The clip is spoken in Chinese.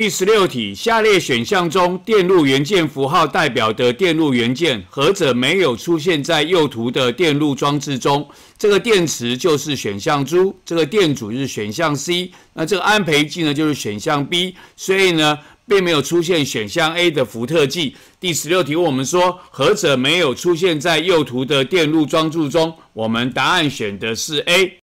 第十六题，下列选项中，电路元件符号代表的电路元件，何者没有出现在右图的电路装置中？这个电池就是选项猪，这个电阻是选项 C，那这个安培计呢就是选项 B，所以呢，并没有出现选项 A 的伏特计。第十六题，问我们说何者没有出现在右图的电路装置中，我们答案选的是 A。